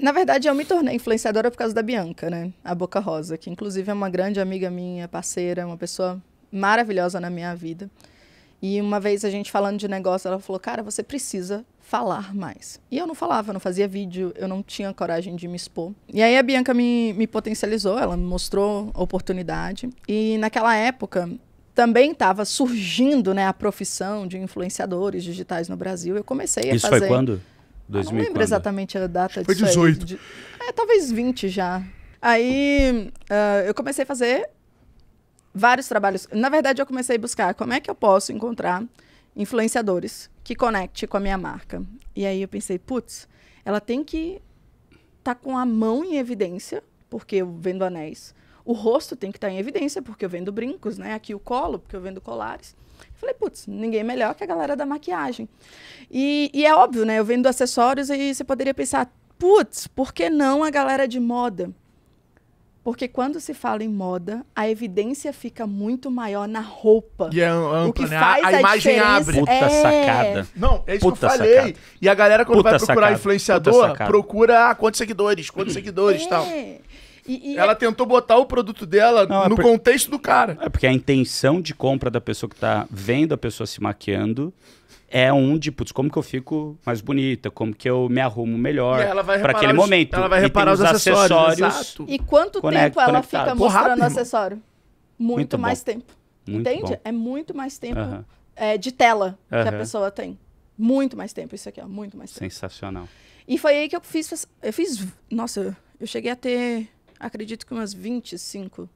Na verdade, eu me tornei influenciadora por causa da Bianca, né? A Boca Rosa, que inclusive é uma grande amiga minha, parceira, uma pessoa maravilhosa na minha vida. E uma vez a gente falando de negócio, ela falou: Cara, você precisa falar mais. E eu não falava, não fazia vídeo, eu não tinha coragem de me expor. E aí a Bianca me, me potencializou, ela me mostrou a oportunidade. E naquela época também estava surgindo né, a profissão de influenciadores digitais no Brasil. Eu comecei a fazer. Isso foi quando? 2000 não lembro exatamente a data disso. Foi 18. De, é, talvez 20 já. Aí uh, eu comecei a fazer vários trabalhos. Na verdade, eu comecei a buscar como é que eu posso encontrar influenciadores que conecte com a minha marca. E aí eu pensei, putz, ela tem que estar tá com a mão em evidência, porque eu vendo anéis. O rosto tem que estar tá em evidência, porque eu vendo brincos, né? Aqui o colo, porque eu vendo colares. Eu falei, putz, ninguém melhor que a galera da maquiagem. E, e é óbvio, né? Eu vendo acessórios e você poderia pensar, putz, por que não a galera de moda? Porque quando se fala em moda, a evidência fica muito maior na roupa. E é ampla, o que né? faz a, a, a imagem abre. É Puta é... sacada. Não, é isso Puta que eu falei. Sacada. E a galera, quando Puta vai procurar sacada. influenciador, procura ah, quantos seguidores, quantos seguidores e é. tal. E, e ela é... tentou botar o produto dela Não, é no é por... contexto do cara. É porque a intenção de compra da pessoa que tá vendo a pessoa se maquiando é um de, putz, como que eu fico mais bonita, como que eu me arrumo melhor para aquele os, momento. Ela vai reparar os, acessórios. acessórios e quanto tempo ela fica Porra, mostrando irmão. acessório? Muito, muito mais bom. tempo. Muito Entende? Bom. É muito mais tempo uh -huh. é, de tela uh -huh. que a pessoa tem. Muito mais tempo isso aqui, ó. Muito mais tempo. Sensacional. E foi aí que eu fiz... Eu fiz... Nossa, eu cheguei a ter acredito que umas 25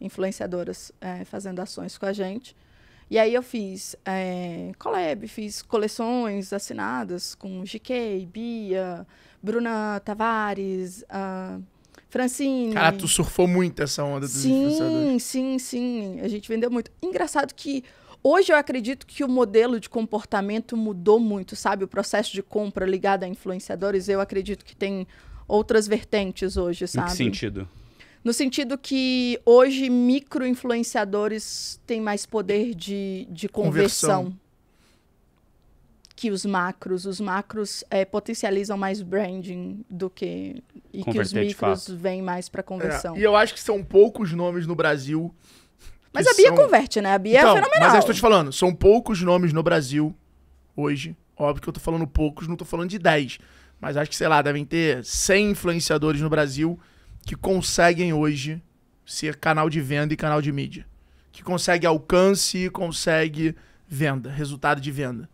influenciadoras é, fazendo ações com a gente. E aí eu fiz é, collab, fiz coleções assinadas com GK, Bia, Bruna Tavares, Francine. Cara, tu surfou muito essa onda dos sim, influenciadores. Sim, sim, sim. A gente vendeu muito. Engraçado que hoje eu acredito que o modelo de comportamento mudou muito, sabe? O processo de compra ligado a influenciadores, eu acredito que tem outras vertentes hoje, sabe? Em que sentido? No sentido que hoje micro-influenciadores têm mais poder de, de conversão, conversão, que os macros. Os macros é, potencializam mais branding do que. E Converter que os micros vêm mais para conversão. É, e eu acho que são poucos nomes no Brasil. Mas a Bia são... converte, né? A Bia é então, é fenomenal. Mas eu estou te falando, são poucos nomes no Brasil hoje. Óbvio que eu estou falando poucos, não estou falando de 10. Mas acho que, sei lá, devem ter 100 influenciadores no Brasil que conseguem hoje ser canal de venda e canal de mídia. Que consegue alcance e consegue venda, resultado de venda.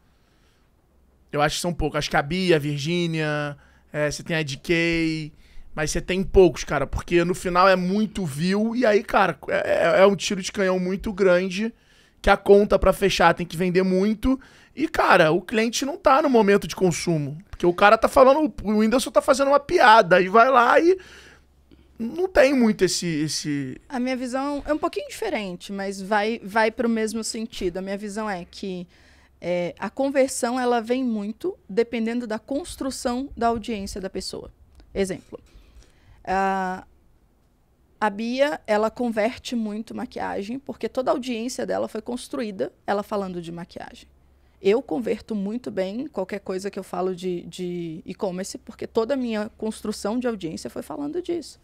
Eu acho que são poucos. Acho que a Bia, a Virgínia, é, você tem a DK, mas você tem poucos, cara, porque no final é muito view e aí, cara, é, é, é um tiro de canhão muito grande que a conta para fechar tem que vender muito e, cara, o cliente não tá no momento de consumo. Porque o cara tá falando, o Whindersson tá fazendo uma piada e vai lá e não tem muito esse, esse. A minha visão é um pouquinho diferente, mas vai, vai para o mesmo sentido. A minha visão é que é, a conversão ela vem muito dependendo da construção da audiência da pessoa. Exemplo. A, a Bia, ela converte muito maquiagem, porque toda a audiência dela foi construída ela falando de maquiagem. Eu converto muito bem qualquer coisa que eu falo de, de e-commerce, porque toda a minha construção de audiência foi falando disso.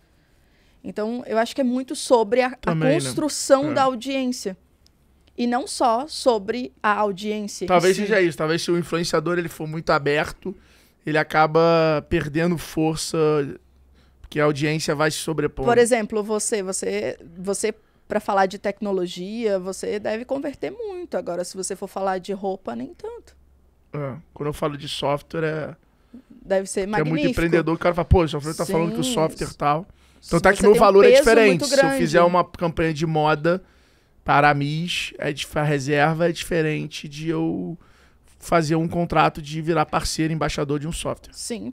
Então, eu acho que é muito sobre a, a né? construção é. da audiência. E não só sobre a audiência. Talvez seja isso. Talvez se o influenciador ele for muito aberto, ele acaba perdendo força porque a audiência vai se sobrepor. Por exemplo, você, você, você para falar de tecnologia, você deve converter muito. Agora, se você for falar de roupa, nem tanto. É, quando eu falo de software, é. Deve ser magnífico. É muito empreendedor, o cara fala, pô, o software tá falando que o software tal. Então tá que meu valor um é diferente. Se eu fizer uma campanha de moda para a MIS, é de, a reserva é diferente de eu fazer um contrato de virar parceiro, embaixador de um software. Sim,